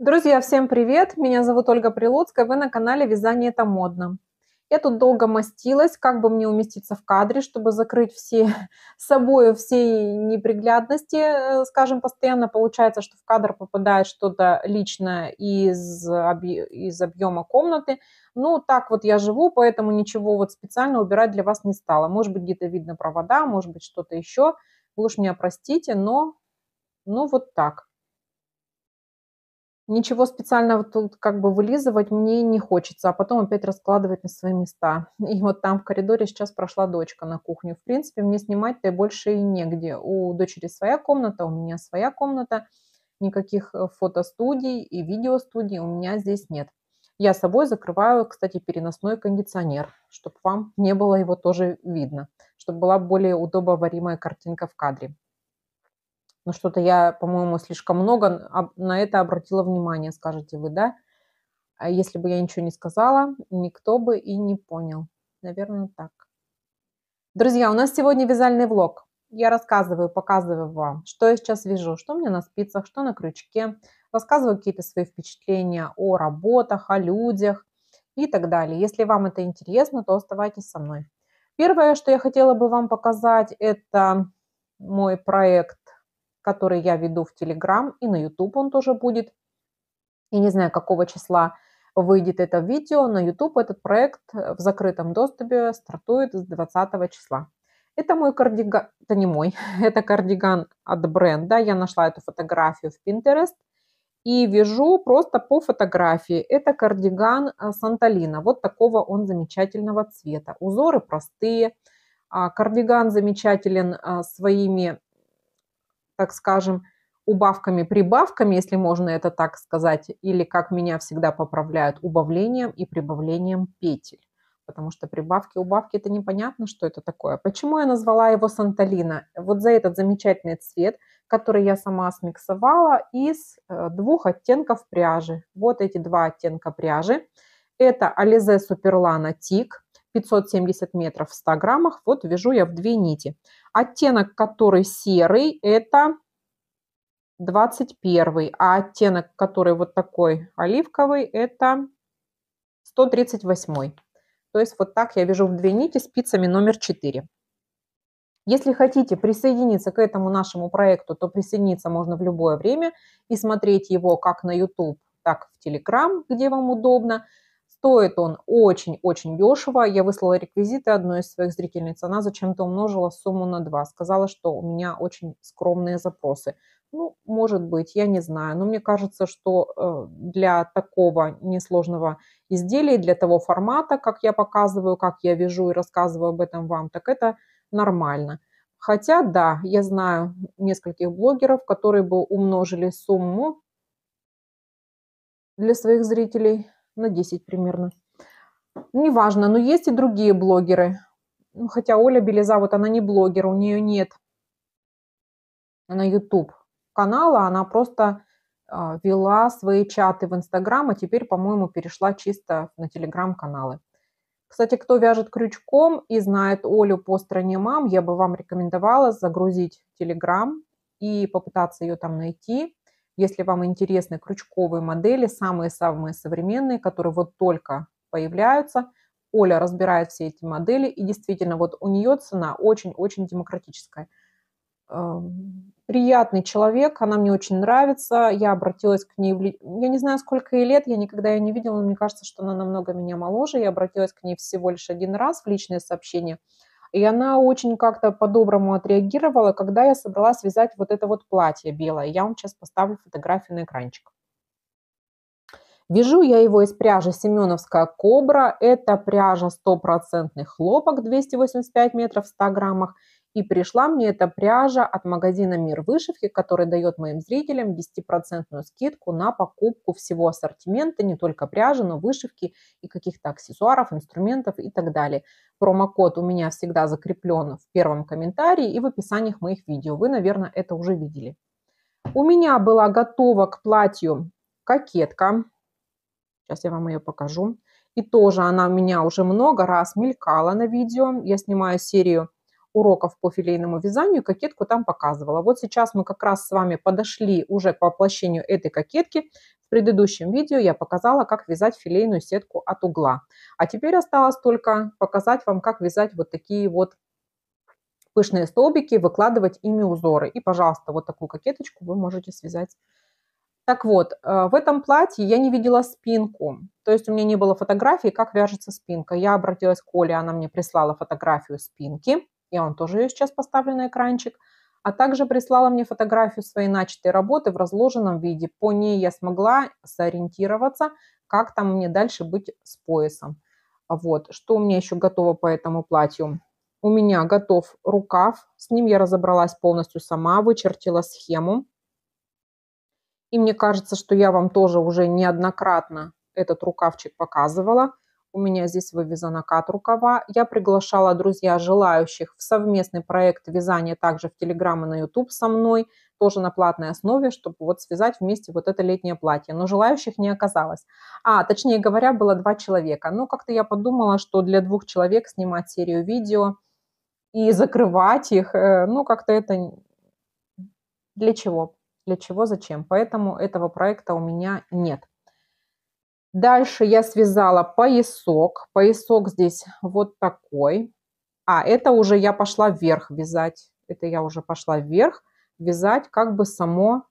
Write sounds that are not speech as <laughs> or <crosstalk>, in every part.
Друзья, всем привет! Меня зовут Ольга Прилуцкая, вы на канале «Вязание это модно». Я тут долго мастилась, как бы мне уместиться в кадре, чтобы закрыть все <laughs> собой все неприглядности, э, скажем, постоянно получается, что в кадр попадает что-то личное из, из объема комнаты. Ну, так вот я живу, поэтому ничего вот специально убирать для вас не стала. Может быть, где-то видно провода, может быть, что-то еще. Вы уж меня простите, но ну вот так ничего специального тут как бы вылизывать мне не хочется, а потом опять раскладывать на свои места. <laughs> И вот там в коридоре сейчас прошла дочка на кухню. В принципе, мне снимать-то больше и негде. У дочери своя комната, у меня своя комната. Никаких э, фотостудий и видеостудий у меня здесь нет. Я собой закрываю, кстати, переносной кондиционер, чтобы вам не было его тоже видно, чтобы была более удобоваримая картинка в кадре но ну, что-то я, по-моему, слишком много на это обратила внимание, скажете вы, да? А если бы я ничего не сказала, никто бы и не понял. Наверное, так. Друзья, у нас сегодня вязальный влог. Я рассказываю, показываю вам, что я сейчас вяжу, что у меня на спицах, что на крючке. Рассказываю какие-то свои впечатления о работах, о людях и так далее. Если вам это интересно, то оставайтесь со мной. Первое, что я хотела бы вам показать, это мой проект который я веду в Телеграм, и на YouTube он тоже будет. Я не знаю, какого числа выйдет это видео. На YouTube этот проект э, в закрытом доступе стартует с 20 числа. Это мой кардиган, это не мой, <laughs> это кардиган от бренда. Я нашла эту фотографию в Pinterest и вяжу просто по фотографии. Это кардиган э, Санталина, вот такого он замечательного цвета. Узоры простые, а, кардиган замечателен э, своими так скажем, убавками-прибавками, если можно это так сказать, или, как меня всегда поправляют, убавлением и прибавлением петель. Потому что прибавки, убавки – это непонятно, что это такое. Почему я назвала его санталина? Вот за этот замечательный цвет, который я сама смиксовала из э, двух оттенков пряжи. Вот эти два оттенка пряжи. Это Alize суперлана Тик 570 метров в 100 граммах. Вот вяжу я в две нити. Оттенок, который серый, это 21, а оттенок, который вот такой оливковый, это 138. То есть вот так я вяжу в две нити спицами номер 4. Если хотите присоединиться к этому нашему проекту, то присоединиться можно в любое время и смотреть его как на YouTube, так в Telegram, где вам удобно. Стоит он очень-очень дешево. Я выслала реквизиты одной из своих зрительниц. Она зачем-то умножила сумму на 2. Сказала, что у меня очень скромные запросы. Ну, может быть, я не знаю. Но мне кажется, что э, для такого несложного изделия, для того формата, как я показываю, как я вижу и рассказываю об этом вам, так это нормально. Хотя, да, я знаю нескольких блогеров, которые бы умножили сумму для своих зрителей на 10 примерно. Ну, неважно, но есть и другие блогеры. Ну, хотя Оля Белиза, вот она не блогер, у нее нет на YouTube канала, она просто а, вела свои чаты в Инстаграм, а теперь, по-моему, перешла чисто на Телеграм-каналы. Кстати, кто вяжет крючком и знает Олю по стране мам, я бы вам рекомендовала загрузить Телеграм и попытаться ее там найти. Если вам интересны крючковые модели, самые-самые современные, которые вот только появляются, Оля разбирает все эти модели, и действительно, вот у нее цена очень-очень демократическая. Эм, приятный человек, она мне очень нравится, я обратилась к ней, в... я не знаю, сколько ей лет, я никогда ее не видела, но мне кажется, что она намного меня моложе, я обратилась к ней всего лишь один раз в личное сообщение – и она очень как-то по-доброму отреагировала, когда я собралась вязать вот это вот платье белое. Я вам сейчас поставлю фотографию на экранчик. Вяжу я его из пряжи «Семеновская кобра». Это пряжа стопроцентный хлопок 285 метров в 100 граммах. И пришла мне эта пряжа от магазина «Мир вышивки», который дает моим зрителям 10% скидку на покупку всего ассортимента, не только пряжи, но вышивки и каких-то аксессуаров, инструментов и так далее. Промокод у меня всегда закреплен в первом комментарии и в описаниях моих видео. Вы, наверное, это уже видели. У меня была готова к платью кокетка. Сейчас я вам ее покажу. И тоже она у меня уже много раз мелькала на видео. Я снимаю серию уроков по филейному вязанию, кокетку там показывала. Вот сейчас мы как раз с вами подошли уже к воплощению этой кокетки. В предыдущем видео я показала, как вязать филейную сетку от угла. А теперь осталось только показать вам, как вязать вот такие вот пышные столбики, выкладывать ими узоры. И, пожалуйста, вот такую кокеточку вы можете связать. Так вот, э, в этом платье я не видела спинку. То есть у меня не было фотографии, как вяжется спинка. Я обратилась к Оле она мне прислала фотографию спинки. И он тоже ее сейчас поставлю на экранчик, а также прислала мне фотографию своей начатой работы в разложенном виде. По ней я смогла сориентироваться, как там мне дальше быть с поясом. Вот, что у меня еще готово по этому платью. У меня готов рукав, с ним я разобралась полностью сама, вычертила схему. И мне кажется, что я вам тоже уже неоднократно этот рукавчик показывала. У меня здесь вывязана кат рукава. Я приглашала друзья желающих в совместный проект вязания также в Телеграм и на Ютуб со мной, тоже на платной основе, чтобы вот связать вместе вот это летнее платье. Но желающих не оказалось. А, точнее говоря, было два человека. Но как-то я подумала, что для двух человек снимать серию видео и закрывать их, э, ну как-то это для чего? Для чего, зачем? Поэтому этого проекта у меня нет. Дальше я связала поясок. Поясок здесь вот такой. А, это уже я пошла вверх вязать. Это я уже пошла вверх вязать как бы само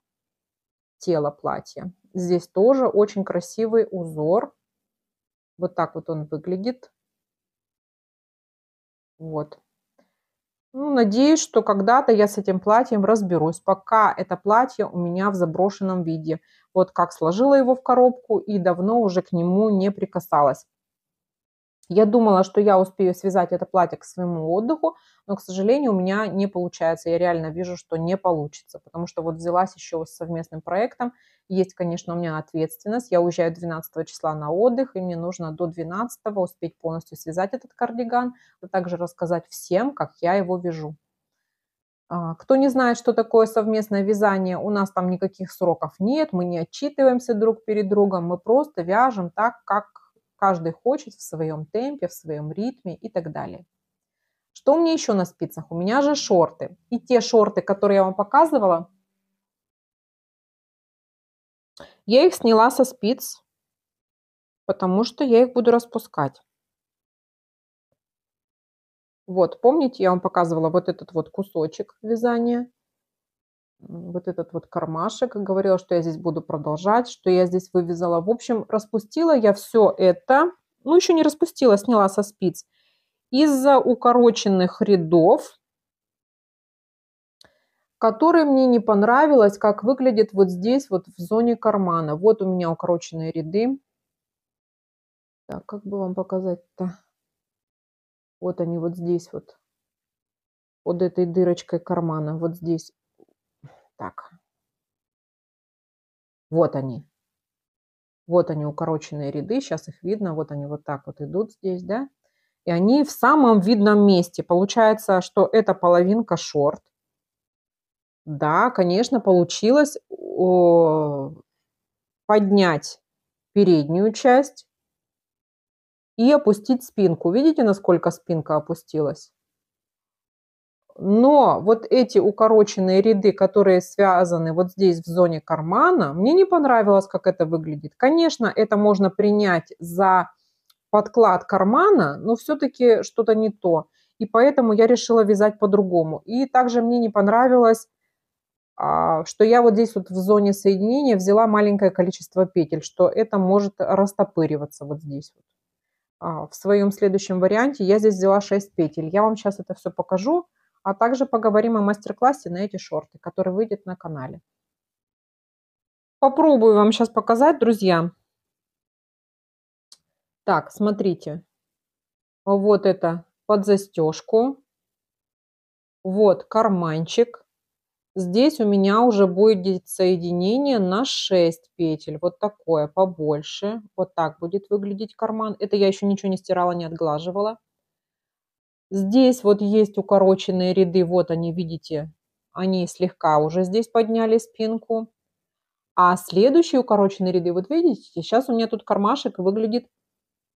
тело платья. Здесь тоже очень красивый узор. Вот так вот он выглядит. Вот. Ну, надеюсь, что когда-то я с этим платьем разберусь. Пока это платье у меня в заброшенном виде вот как сложила его в коробку и давно уже к нему не прикасалась. Я думала, что я успею связать это платье к своему отдыху, но, к сожалению, у меня не получается. Я реально вижу, что не получится, потому что вот взялась еще с совместным проектом. Есть, конечно, у меня ответственность. Я уезжаю 12 числа на отдых, и мне нужно до 12 успеть полностью связать этот кардиган, а также рассказать всем, как я его вяжу. А, кто не знает, что такое совместное вязание, у нас там никаких сроков нет, мы не отчитываемся друг перед другом, мы просто вяжем так, как каждый хочет, в своем темпе, в своем ритме и так далее. Что у меня еще на спицах? У меня же шорты. И те шорты, которые я вам показывала, я их сняла со спиц, потому что я их буду распускать. Вот, помните, я вам показывала вот этот вот кусочек вязания, вот этот вот кармашек, говорила, что я здесь буду продолжать, что я здесь вывязала. В общем, распустила я все это, ну, еще не распустила, сняла со спиц. Из-за укороченных рядов, которые мне не понравилось, как выглядит вот здесь, вот в зоне кармана. Вот у меня укороченные ряды. Так, как бы вам показать-то? Вот они вот здесь вот, под этой дырочкой кармана, вот здесь. Так. Вот они. Вот они, укороченные ряды, сейчас их видно, вот они вот так вот идут здесь, да. И они в самом видном месте. Получается, что это половинка шорт. Да, конечно, получилось поднять переднюю часть и опустить спинку. Видите, насколько спинка опустилась? Но вот эти укороченные ряды, которые связаны вот здесь в зоне кармана, мне не понравилось, как это выглядит. Конечно, это можно принять за подклад кармана, но все-таки что-то не то. И поэтому я решила вязать по-другому. И также мне не понравилось, а, что я вот здесь вот в зоне соединения взяла маленькое количество петель, что это может растопыриваться вот здесь вот. А, в своем следующем варианте. Я здесь взяла 6 петель. Я вам сейчас это все покажу, а также поговорим о мастер-классе на эти шорты, который выйдет на канале. Попробую вам сейчас показать, друзья. Так, смотрите. Вот это под застежку. Вот карманчик. Здесь у меня уже будет соединение на 6 петель. Вот такое, побольше. Вот так будет выглядеть карман. Это я еще ничего не стирала, не отглаживала. Здесь вот есть укороченные ряды. Вот они, видите, они слегка уже здесь подняли спинку. А следующие укороченные ряды, вот видите, сейчас у меня тут кармашек выглядит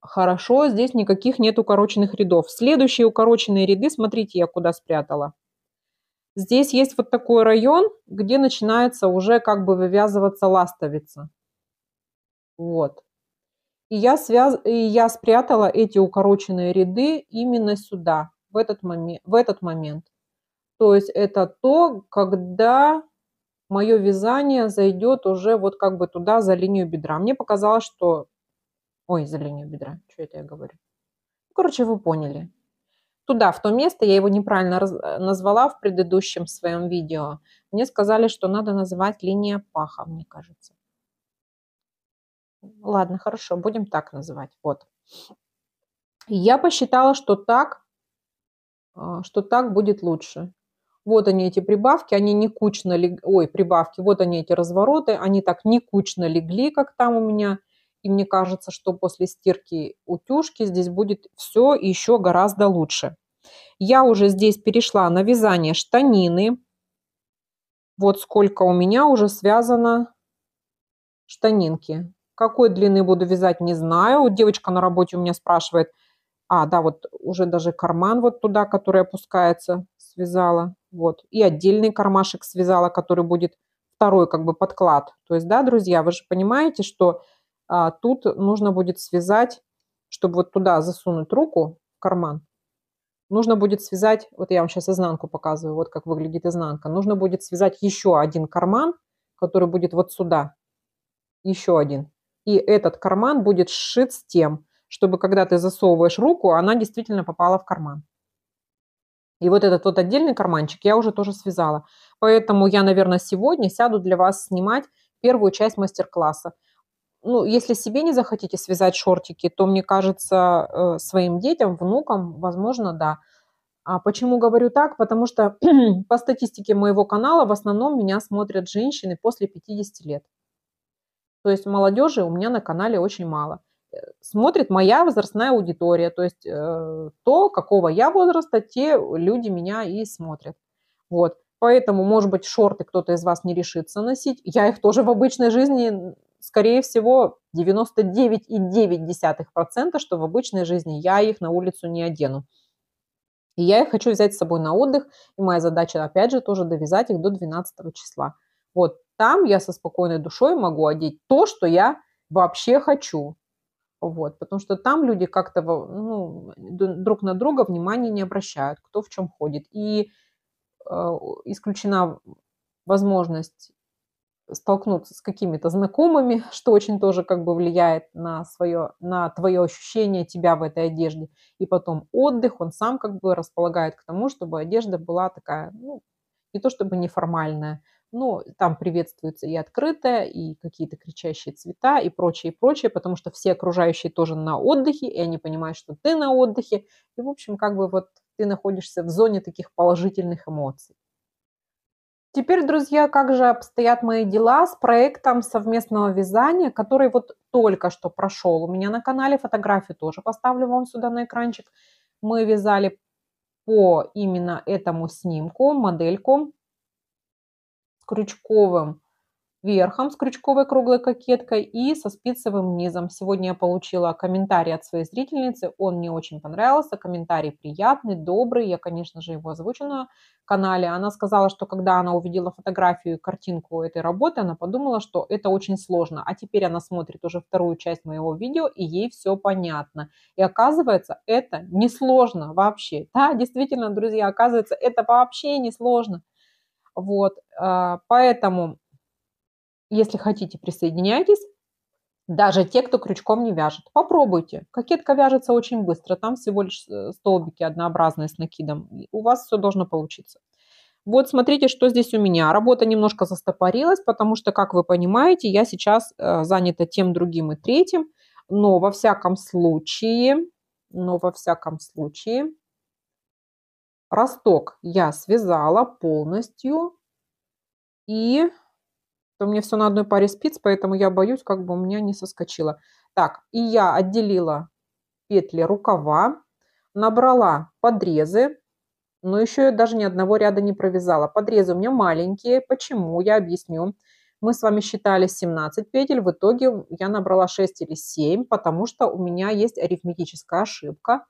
хорошо. Здесь никаких нет укороченных рядов. Следующие укороченные ряды, смотрите, я куда спрятала Здесь есть вот такой район, где начинается уже как бы вывязываться ластовица. Вот. И я, связ... и я спрятала эти укороченные ряды именно сюда, в этот, моме... в этот момент. То есть это то, когда мое вязание зайдет уже вот как бы туда, за линию бедра. Мне показалось, что... Ой, за линию бедра, что это я говорю? Ну, короче, вы поняли туда, в то место, я его неправильно раз, э, назвала в предыдущем своем видео. Мне сказали, что надо называть линия паха, мне кажется. Ладно, хорошо, будем так называть. Вот. Я посчитала, что так, э, что так будет лучше. Вот они эти прибавки, они не кучно легли, ой, прибавки, вот они эти развороты, они так не кучно легли, как там у меня – и мне кажется, что после стирки утюжки здесь будет все еще гораздо лучше. Я уже здесь перешла на вязание штанины. Вот сколько у меня уже связано штанинки. Какой длины буду вязать, не знаю. Девочка на работе у меня спрашивает. А, да, вот уже даже карман вот туда, который опускается, связала. Вот. И отдельный кармашек связала, который будет второй как бы подклад. То есть, да, друзья, вы же понимаете, что а тут нужно будет связать, чтобы вот туда засунуть руку в карман, нужно будет связать, вот я вам сейчас изнанку показываю, вот как выглядит изнанка, нужно будет связать еще один карман, который будет вот сюда, еще один. И этот карман будет сшит с тем, чтобы когда ты засовываешь руку, она действительно попала в карман. И вот этот вот отдельный карманчик я уже тоже связала. Поэтому я, наверное, сегодня сяду для вас снимать первую часть мастер-класса ну, если себе не захотите связать шортики, то, мне кажется, э, своим детям, внукам, возможно, да. А почему говорю так? Потому что <clears throat> по статистике моего канала в основном меня смотрят женщины после 50 лет. То есть молодежи у меня на канале очень мало. Э, смотрит моя возрастная аудитория, то есть э, то, какого я возраста, те люди меня и смотрят. Вот. Поэтому, может быть, шорты кто-то из вас не решится носить. Я их тоже в обычной жизни скорее всего, 99,9%, что в обычной жизни я их на улицу не одену. И я их хочу взять с собой на отдых, и моя задача, опять же, тоже довязать их до 12 числа. Вот там я со спокойной душой могу одеть то, что я вообще хочу. Вот, потому что там люди как-то ну, друг на друга внимания не обращают, кто в чем ходит. И э, исключена возможность столкнуться с какими-то знакомыми, <laughs> что очень тоже как бы влияет на свое, на твое ощущение тебя в этой одежде. И потом отдых, он сам как бы располагает к тому, чтобы одежда была такая, ну, не то чтобы неформальная, но там приветствуется и открытая, и какие-то кричащие цвета, и прочее, и прочее, потому что все окружающие тоже на отдыхе, и они понимают, что ты на отдыхе, и, в общем, как бы вот ты находишься в зоне таких положительных эмоций. Теперь, друзья, как же обстоят мои дела с проектом совместного вязания, который вот только что прошел у меня на канале. Фотографию тоже поставлю вам сюда на экранчик. Мы вязали по именно этому снимку, модельку с крючковым верхом с крючковой круглой кокеткой и со спицевым низом. Сегодня я получила комментарий от своей зрительницы, он мне очень понравился, комментарий приятный, добрый, я, конечно же, его озвучу на канале. Она сказала, что когда она увидела фотографию и картинку этой работы, она подумала, что это очень сложно, а теперь она смотрит уже вторую часть моего видео, и ей все понятно. И оказывается, это не сложно вообще. <laughs> Да, действительно, друзья, оказывается, это вообще не сложно. Вот, э, поэтому если хотите, присоединяйтесь. Даже те, кто крючком не вяжет. Попробуйте. Кокетка вяжется очень быстро. Там всего лишь э, столбики однообразные с накидом. у вас все должно получиться. Вот смотрите, что здесь у меня. Работа немножко застопорилась, потому что, как вы понимаете, я сейчас э, занята тем, другим и третьим. Но во всяком случае, но во всяком случае, росток я связала полностью. И то мне все на одной паре спиц, поэтому я боюсь, как бы у меня не соскочило. Так, и я отделила петли рукава, набрала подрезы, но еще я даже ни одного ряда не провязала. Подрезы у меня маленькие, почему, я объясню. Мы с вами считали 17 петель, в итоге я набрала 6 или 7, потому что у меня есть арифметическая ошибка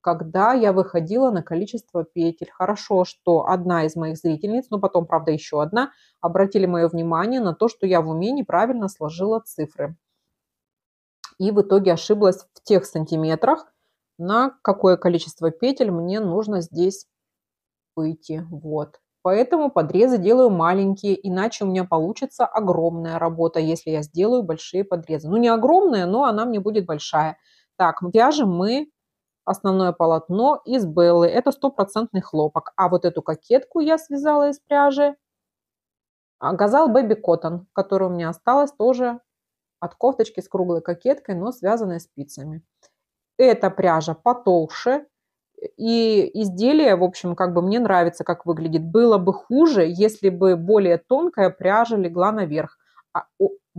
когда я выходила на количество петель. Хорошо, что одна из моих зрительниц, но ну, потом, правда, еще одна, обратили мое внимание на то, что я в уме неправильно сложила цифры. И в итоге ошиблась в тех сантиметрах, на какое количество петель мне нужно здесь выйти. Вот. Поэтому подрезы делаю маленькие, иначе у меня получится огромная работа, если я сделаю большие подрезы. Ну, не огромная, но она мне будет большая. Так, вяжем мы основное полотно из Беллы. Это стопроцентный хлопок. А вот эту кокетку я связала из пряжи. А, газал Бэби Коттон, которая у меня осталась тоже от кофточки с круглой кокеткой, но связанной спицами. Эта пряжа потолще, и изделие, в общем, как бы мне нравится, как выглядит. Было бы хуже, если бы более тонкая пряжа легла наверх. А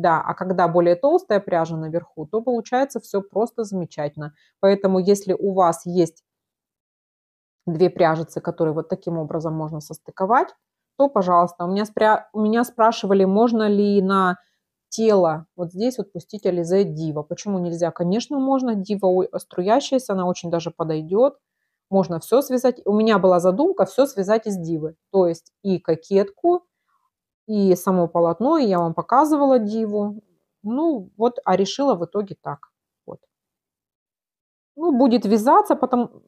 да, а когда более толстая пряжа наверху, то получается все просто замечательно. Поэтому если у вас есть две пряжицы, которые вот таким образом можно состыковать, то, пожалуйста, у меня, спря... у меня спрашивали, можно ли на тело вот здесь вот пустить ализе дива. Почему нельзя? Конечно, можно. Дива струящаяся, она очень даже подойдет. Можно все связать. У меня была задумка все связать из дивы. То есть и кокетку, и само полотно, и я вам показывала диву. Ну вот, а решила в итоге так. Вот. Ну, будет вязаться, потом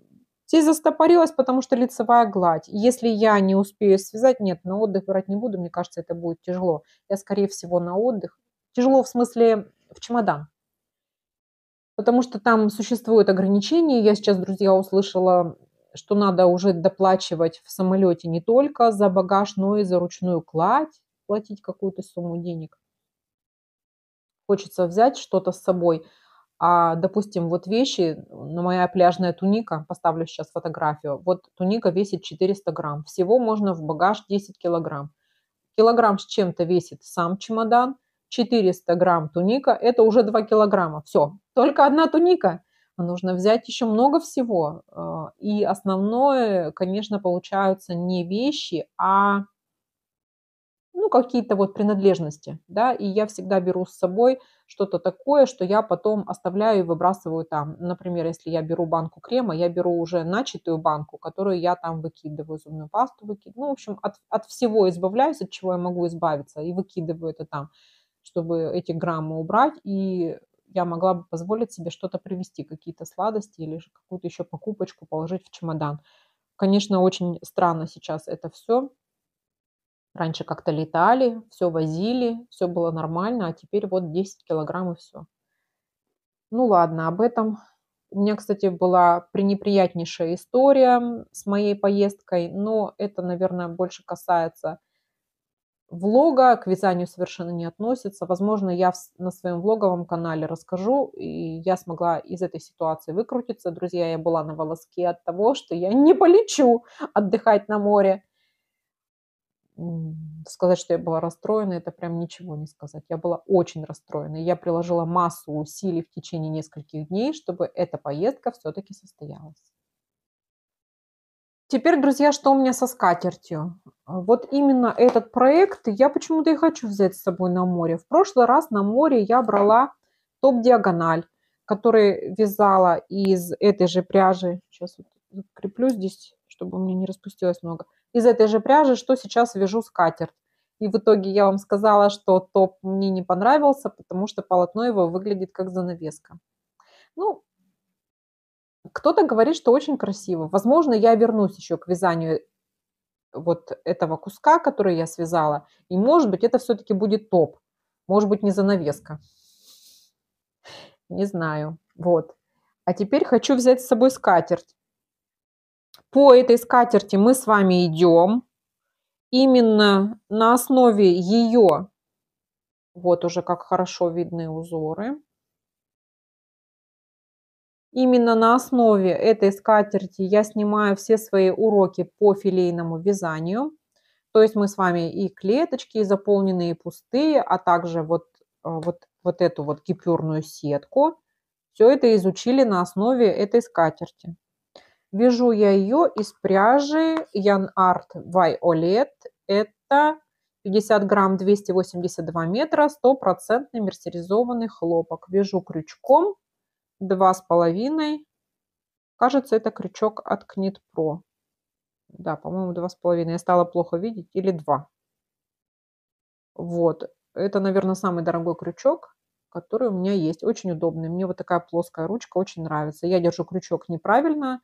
Здесь застопорилась, потому что лицевая гладь. Если я не успею связать, нет, на отдых брать не буду, мне кажется, это будет тяжело. Я, скорее всего, на отдых. Тяжело в смысле в чемодан. Потому что там существует ограничение. Я сейчас, друзья, услышала, что надо уже доплачивать в самолете не только за багаж, но и за ручную кладь платить какую-то сумму денег. Хочется взять что-то с собой. А, допустим, вот вещи, моя пляжная туника, поставлю сейчас фотографию, вот туника весит 400 грамм, всего можно в багаж 10 килограмм. Килограмм с чем-то весит сам чемодан, 400 грамм туника, это уже 2 килограмма, все, только одна туника. Нужно взять еще много всего. А, и основное, конечно, получаются не вещи, а какие-то вот принадлежности, да, и я всегда беру с собой что-то такое, что я потом оставляю и выбрасываю там. Например, если я беру банку крема, я беру уже начатую банку, которую я там выкидываю, зубную пасту выкидываю. Ну, в общем, от, от всего избавляюсь, от чего я могу избавиться, и выкидываю это там, чтобы эти граммы убрать, и я могла бы позволить себе что-то привезти, какие-то сладости или же какую-то еще покупочку положить в чемодан. Конечно, очень странно сейчас это все, Раньше как-то летали, все возили, все было нормально, а теперь вот 10 килограмм и все. Ну ладно, об этом. У меня, кстати, была пренеприятнейшая история с моей поездкой, но это, наверное, больше касается влога, к вязанию совершенно не относится. Возможно, я на своем влоговом канале расскажу, и я смогла из этой ситуации выкрутиться. Друзья, я была на волоске от того, что я не полечу отдыхать на море сказать, что я была расстроена, это прям ничего не сказать. Я была очень расстроена. я приложила массу усилий в течение нескольких дней, чтобы эта поездка все-таки состоялась. Теперь, друзья, что у меня со скатертью? Вот именно этот проект я почему-то и хочу взять с собой на море. В прошлый раз на море я брала топ-диагональ, который вязала из этой же пряжи. Сейчас вот закреплю здесь чтобы у меня не распустилось много. Из этой же пряжи, что сейчас вяжу скатерть. И в итоге я вам сказала, что топ мне не понравился, потому что полотно его выглядит как занавеска. Ну, кто-то говорит, что очень красиво. Возможно, я вернусь еще к вязанию вот этого куска, который я связала. И, может быть, это все-таки будет топ. Может быть, не занавеска. Не знаю. Вот. А теперь хочу взять с собой скатерть. По этой скатерти мы с вами идем. Именно на основе ее, вот уже как хорошо видны узоры, Именно на основе этой скатерти я снимаю все свои уроки по филейному вязанию. То есть мы с вами и клеточки, и заполненные, и пустые, а также вот, э, вот, вот эту вот гипюрную сетку. Все это изучили на основе этой скатерти. Вяжу я ее из пряжи Ян Арт Вайолет. Это 50 грамм 282 метра, стопроцентный мерсеризованный хлопок. Вяжу крючком 2,5. Кажется, это крючок от Knit Pro. Да, по-моему, 2,5. Я стала плохо видеть. Или 2. Вот. Это, наверное, самый дорогой крючок, который у меня есть. Очень удобный. Мне вот такая плоская ручка очень нравится. Я держу крючок неправильно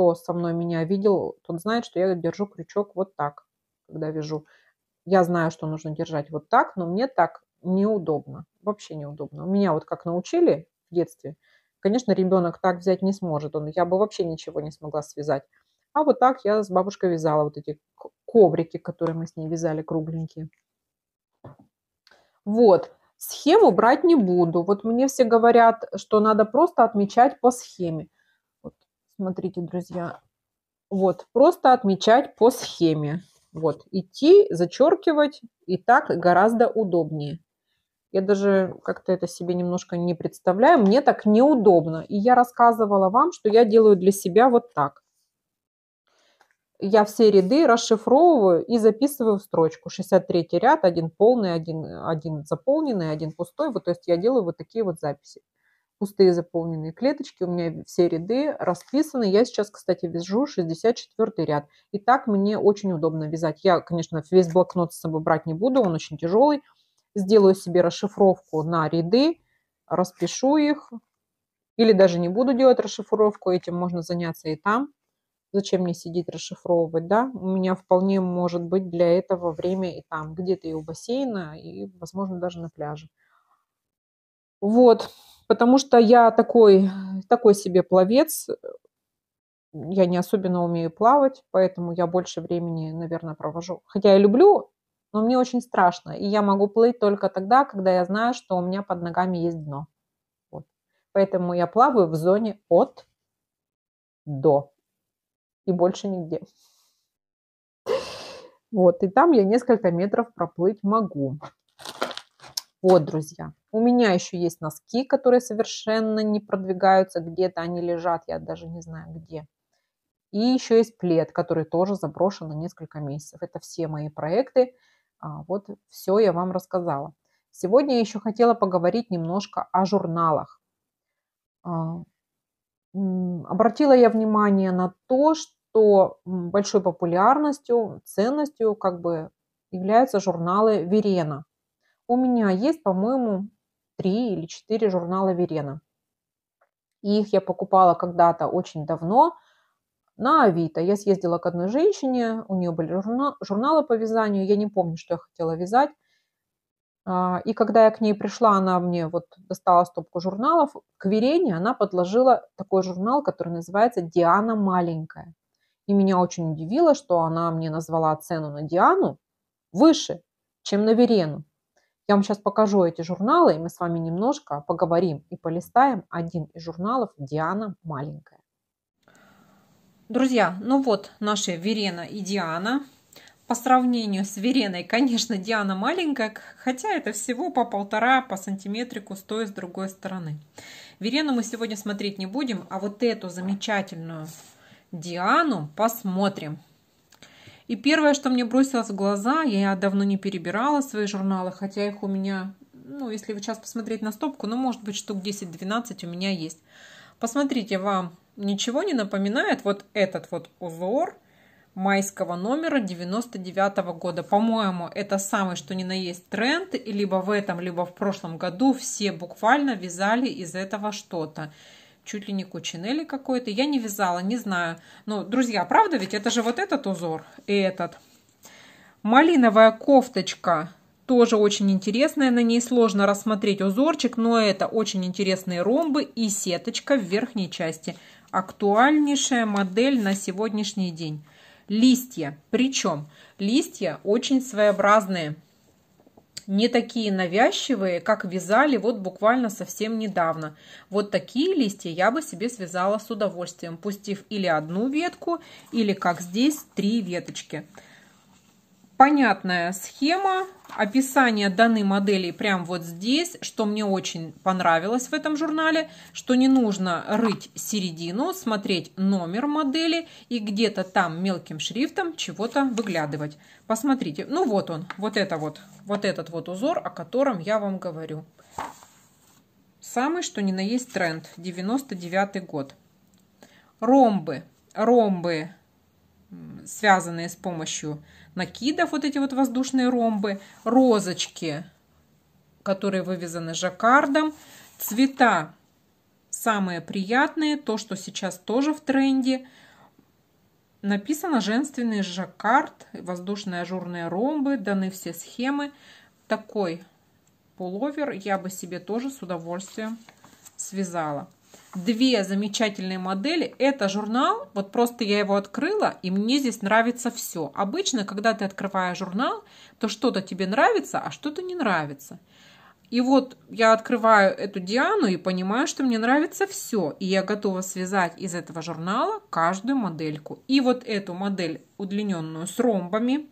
кто со мной меня видел, тот знает, что я держу крючок вот так, когда вяжу. Я знаю, что нужно держать вот так, но мне так неудобно, вообще неудобно. У Меня вот как научили в детстве, конечно, ребенок так взять не сможет, он, я бы вообще ничего не смогла связать. А вот так я с бабушкой вязала вот эти коврики, которые мы с ней вязали кругленькие. Вот, схему брать не буду. Вот мне все говорят, что надо просто отмечать по схеме. Смотрите, друзья. Вот, просто отмечать по схеме. Вот, идти, зачеркивать, и так гораздо удобнее. Я даже как-то это себе немножко не представляю. Мне так неудобно. И я рассказывала вам, что я делаю для себя вот так. Я все ряды расшифровываю и записываю в строчку. 63 ряд, один полный, один, один заполненный, один пустой. Вот, то есть я делаю вот такие вот записи пустые заполненные клеточки, у меня все ряды расписаны. Я сейчас, кстати, вяжу 64 ряд. И так мне очень удобно вязать. Я, конечно, весь блокнот с собой брать не буду, он очень тяжелый. Сделаю себе расшифровку на ряды, распишу их. Или даже не буду делать расшифровку, этим можно заняться и там. Зачем мне сидеть расшифровывать, да? У меня вполне может быть для этого время и там, где-то и у бассейна, и, возможно, даже на пляже. Вот, потому что я такой, такой себе пловец, я не особенно умею плавать, поэтому я больше времени, наверное, провожу. Хотя я люблю, но мне очень страшно. И я могу плыть только тогда, когда я знаю, что у меня под ногами есть дно. Вот. Поэтому я плаваю в зоне от до. И больше нигде. Вот, и там я несколько метров проплыть могу. Вот, друзья. У меня еще есть носки, которые совершенно не продвигаются где-то, они лежат, я даже не знаю где. И еще есть плед, который тоже заброшен на несколько месяцев. Это все мои проекты. А, вот все я вам рассказала. Сегодня я еще хотела поговорить немножко о журналах. А, обратила я внимание на то, что большой популярностью, ценностью как бы являются журналы Верена. У меня есть, по-моему, три или четыре журнала Верена. их я покупала когда-то очень давно на Авито. Я съездила к одной женщине, у нее были журналы по вязанию, я не помню, что я хотела вязать. А, и когда я к ней пришла, она мне вот достала стопку журналов. К Верене она подложила такой журнал, который называется «Диана маленькая». И меня очень удивило, что она мне назвала цену на Диану выше, чем на Верену. Я вам сейчас покажу эти журналы, и мы с вами немножко поговорим и полистаем один из журналов «Диана маленькая». Друзья, ну вот наши Верена и Диана. По сравнению с Вереной, конечно, Диана маленькая, хотя это всего по полтора по сантиметрику с той и с другой стороны. Верену мы сегодня смотреть не будем, а вот эту замечательную Диану посмотрим. И первое, что мне бросилось в глаза, я давно не перебирала свои журналы, хотя их у меня, ну, если вы сейчас посмотреть на стопку, ну, может быть, штук 10-12 у меня есть. Посмотрите, вам ничего не напоминает вот этот вот узор майского номера 99 -го года. По-моему, это самый что ни на есть тренд, либо в этом, либо в прошлом году все буквально вязали из этого что-то чуть ли не кучинели какой-то. Я не вязала, не знаю. Но, друзья, правда ведь? Это же вот этот узор и этот. Малиновая кофточка тоже очень интересная. На ней сложно рассмотреть узорчик, но это очень интересные ромбы и сеточка в верхней части. Актуальнейшая модель на сегодняшний день. Листья. Причем листья очень своеобразные не такие навязчивые, как вязали вот буквально совсем недавно. Вот такие листья я бы себе связала с удовольствием, пустив или одну ветку, или как здесь, три веточки понятная схема. Описание данной модели прям вот здесь, что мне очень понравилось в этом журнале, что не нужно рыть середину, смотреть номер модели и где-то там мелким шрифтом чего-то выглядывать. Посмотрите, ну вот он, вот это вот, вот этот вот узор, о котором я вам говорю. Самый, что ни на есть тренд, 99 год. Ромбы, ромбы связанные с помощью накидов, вот эти вот воздушные ромбы, розочки, которые вывязаны жаккардом, цвета самые приятные, то, что сейчас тоже в тренде. Написано «Женственный жаккард», воздушные ажурные ромбы, даны все схемы. Такой пуловер я бы себе тоже с удовольствием связала две замечательные модели. Это журнал, вот просто я его открыла, и мне здесь нравится все. Обычно, когда ты открываешь журнал, то что-то тебе нравится, а что-то не нравится. И вот я открываю эту Диану и понимаю, что мне нравится все. И я готова связать из этого журнала каждую модельку. И вот эту модель, удлиненную с ромбами,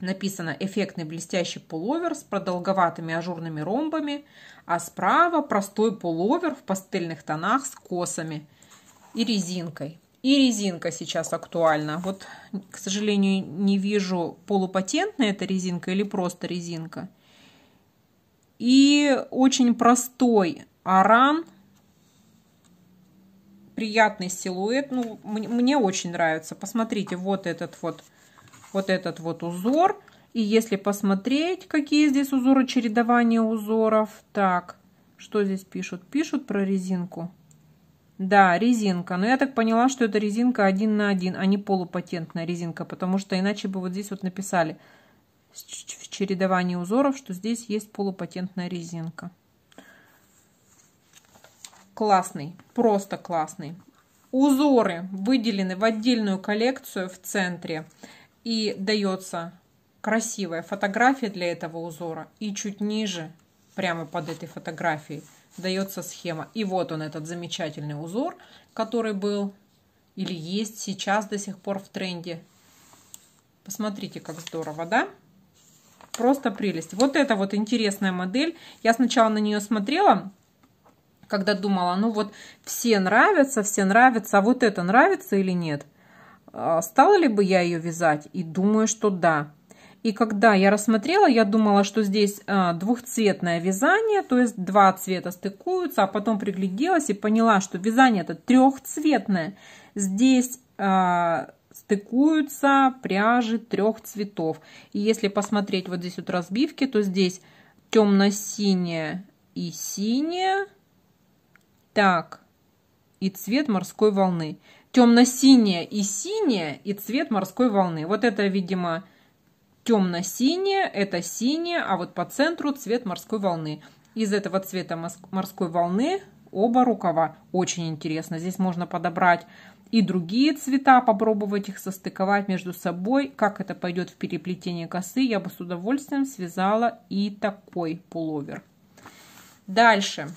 написано «Эффектный блестящий пуловер с продолговатыми ажурными ромбами», а справа простой пуловер в пастельных тонах с косами и резинкой. И резинка сейчас актуальна. Вот, к сожалению, не вижу, полупатентная эта резинка или просто резинка. И очень простой аран. Приятный силуэт. Ну, мне очень нравится. Посмотрите, вот этот вот, вот этот вот узор. И если посмотреть, какие здесь узоры, чередование узоров. Так, что здесь пишут? Пишут про резинку. Да, резинка. Но я так поняла, что это резинка один на один, а не полупатентная резинка, потому что иначе бы вот здесь вот написали в чередовании узоров, что здесь есть полупатентная резинка. Классный, просто классный. Узоры выделены в отдельную коллекцию в центре и дается красивая фотография для этого узора. И чуть ниже, прямо под этой фотографией, дается схема. И вот он, этот замечательный узор, который был или есть сейчас до сих пор в тренде. Посмотрите, как здорово, да? Просто прелесть. Вот это вот интересная модель. Я сначала на нее смотрела, когда думала, ну вот все нравятся, все нравятся, а вот это нравится или нет? А, стала ли бы я ее вязать? И думаю, что да. И когда я рассмотрела, я думала, что здесь а, двухцветное вязание, то есть два цвета стыкуются, а потом пригляделась и поняла, что вязание это трехцветное. Здесь а, стыкуются пряжи трех цветов. И если посмотреть вот здесь вот разбивки, то здесь темно-синее и синее. Так, и цвет морской волны. Темно-синее и синее, и цвет морской волны. Вот это, видимо, Темно-синее – это синее, а вот по центру цвет морской волны. Из этого цвета морской волны оба рукава. Очень интересно. Здесь можно подобрать и другие цвета, попробовать их состыковать между собой. Как это пойдет в переплетение косы, я бы с удовольствием связала и такой пуловер. Дальше.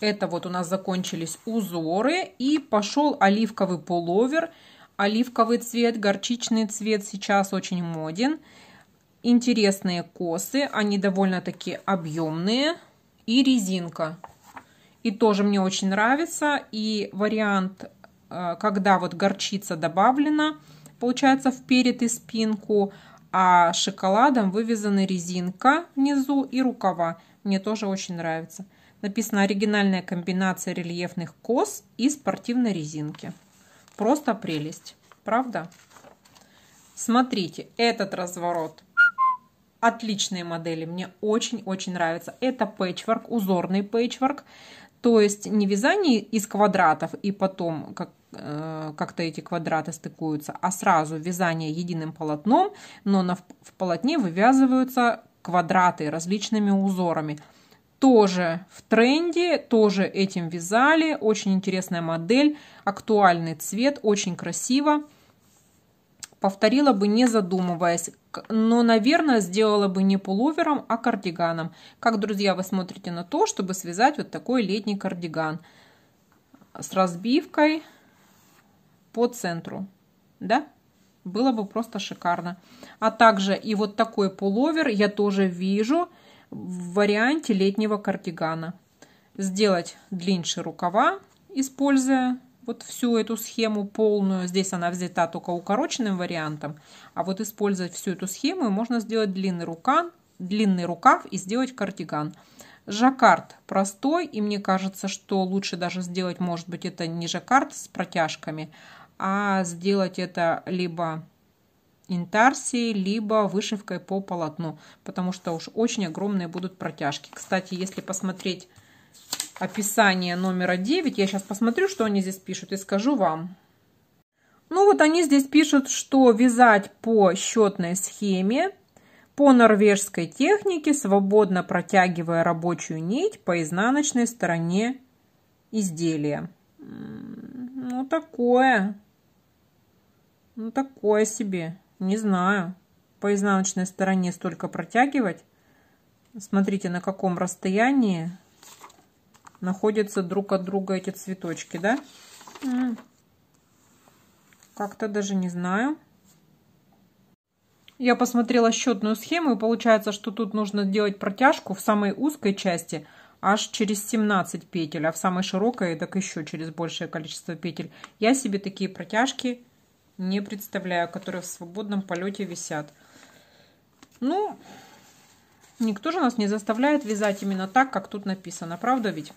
Это вот у нас закончились узоры и пошел оливковый пуловер – оливковый цвет, горчичный цвет сейчас очень моден. Интересные косы, они довольно-таки объемные. И резинка. И тоже мне очень нравится. И вариант, э, когда вот горчица добавлена, получается, вперед и спинку, а шоколадом вывязаны резинка внизу и рукава. Мне тоже очень нравится. Написано оригинальная комбинация рельефных кос и спортивной резинки. Просто прелесть, правда? Смотрите, этот разворот. Отличные модели, мне очень-очень нравится. Это пэтчворк, узорный пэтчворк. То есть не вязание из квадратов и потом как, э, как-то эти квадраты стыкуются, а сразу вязание единым полотном, но на, в полотне вывязываются квадраты различными узорами тоже в тренде, тоже этим вязали. Очень интересная модель, актуальный цвет, очень красиво. Повторила бы, не задумываясь, но, наверное, сделала бы не пуловером, а кардиганом. Как, друзья, вы смотрите на то, чтобы связать вот такой летний кардиган с разбивкой по центру, да? Было бы просто шикарно. А также и вот такой пуловер я тоже вижу – в варианте летнего кардигана. Сделать длиннее рукава, используя вот всю эту схему полную. Здесь она взята только укороченным вариантом. А вот использовать всю эту схему можно сделать длинный, рукав, длинный рукав и сделать кардиган. Жаккард простой, и мне кажется, что лучше даже сделать, может быть, это не жаккард с протяжками, а сделать это либо интарсией, либо вышивкой по полотну, потому что уж очень огромные будут протяжки. Кстати, если посмотреть описание номера 9, я сейчас посмотрю, что они здесь пишут и скажу вам. Ну вот они здесь пишут, что вязать по счетной схеме, по норвежской технике, свободно протягивая рабочую нить по изнаночной стороне изделия. Ну такое. Ну такое себе. Не знаю. По изнаночной стороне столько протягивать. Смотрите, на каком расстоянии находятся друг от друга эти цветочки, да? Как-то даже не знаю. Я посмотрела счетную схему, и получается, что тут нужно делать протяжку в самой узкой части аж через 17 петель, а в самой широкой так еще через большее количество петель. Я себе такие протяжки не представляю, которые в свободном полете висят. Ну, никто же нас не заставляет вязать именно так, как тут написано, правда ведь?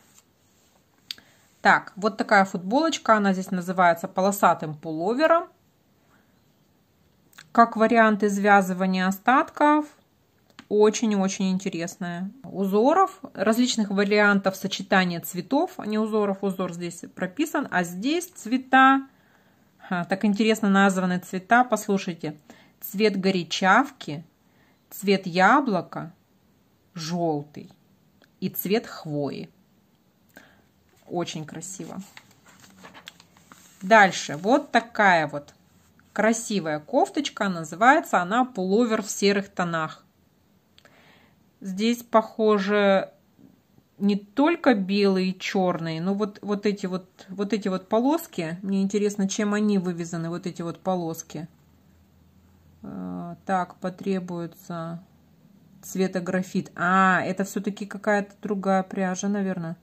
Так, вот такая футболочка, она здесь называется полосатым пуловером. Как вариант извязывания остатков, очень-очень интересная. Узоров, различных вариантов сочетания цветов, а не узоров, узор здесь прописан, а здесь цвета а, так интересно названы цвета. Послушайте. Цвет горячавки, цвет яблока, желтый и цвет хвои. Очень красиво. Дальше. Вот такая вот красивая кофточка. Называется она пуловер в серых тонах. Здесь, похоже, не только белые и черные, но вот, вот, эти вот, вот эти вот полоски. Мне интересно, чем они вывязаны, вот эти вот полоски. А, так, потребуется цвета графит. А, это все-таки какая-то другая пряжа, наверное.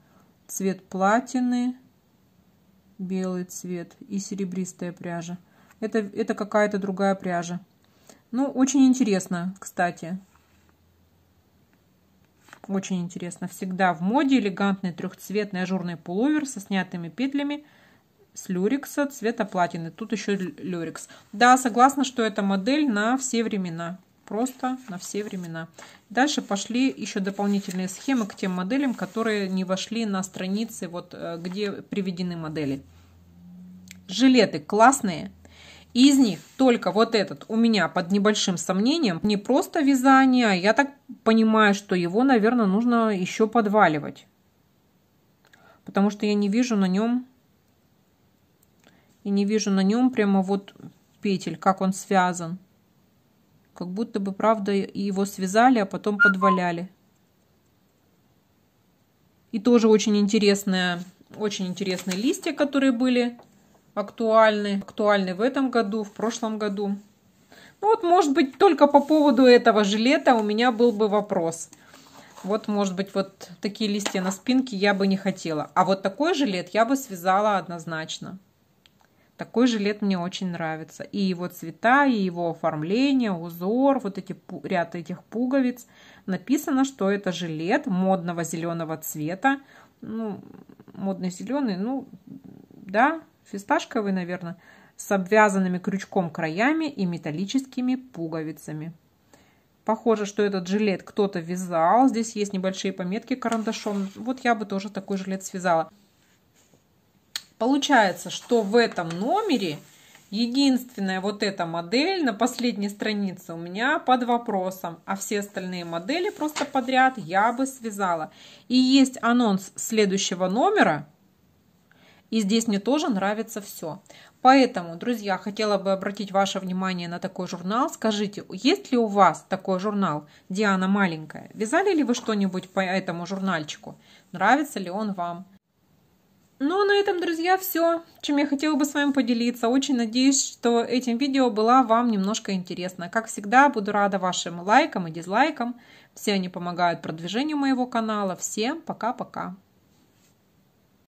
Цвет платины, белый цвет и серебристая пряжа. Это, это какая-то другая пряжа. Ну, очень интересно, кстати. Очень интересно. Всегда в моде элегантный трехцветный ажурный пуловер со снятыми петлями с люрикса цвета платины. Тут еще люрикс. Да, согласна, что это модель на все времена. Просто на все времена. Дальше пошли еще дополнительные схемы к тем моделям, которые не вошли на страницы, вот э, где приведены модели. Жилеты классные, из них только вот этот у меня под небольшим сомнением. Не просто вязание, а я так понимаю, что его, наверное, нужно еще подваливать. Потому что я не вижу на нем, и не вижу на нем прямо вот петель, как он связан. Как будто бы, правда, его связали, а потом подваляли. И тоже очень интересные, очень интересные листья, которые были актуальны, актуальны в этом году, в прошлом году. Ну вот, может быть, только по поводу этого жилета у меня был бы вопрос. Вот, может быть, вот такие листья на спинке я бы не хотела. А вот такой жилет я бы связала однозначно. Такой жилет мне очень нравится. И его цвета, и его оформление, узор, вот эти ряд этих пуговиц. Написано, что это жилет модного зеленого цвета. Ну, модный зеленый, ну, да, фисташковый, наверное, с обвязанными крючком краями и металлическими пуговицами. Похоже, что этот жилет кто-то вязал. Здесь есть небольшие пометки карандашом. Вот я бы тоже такой жилет связала. Получается, что в этом номере единственная вот эта модель на последней странице у меня под вопросом. А все остальные модели просто подряд я бы связала. И есть анонс следующего номера – и здесь мне тоже нравится все. Поэтому, друзья, хотела бы обратить ваше внимание на такой журнал. Скажите, есть ли у вас такой журнал «Диана маленькая»? Вязали ли вы что-нибудь по этому журнальчику? Нравится ли он вам? Ну, а на этом, друзья, все, чем я хотела бы с вами поделиться. Очень надеюсь, что этим видео было вам немножко интересно. Как всегда, буду рада вашим лайкам и дизлайкам. Все они помогают продвижению моего канала. Всем пока-пока!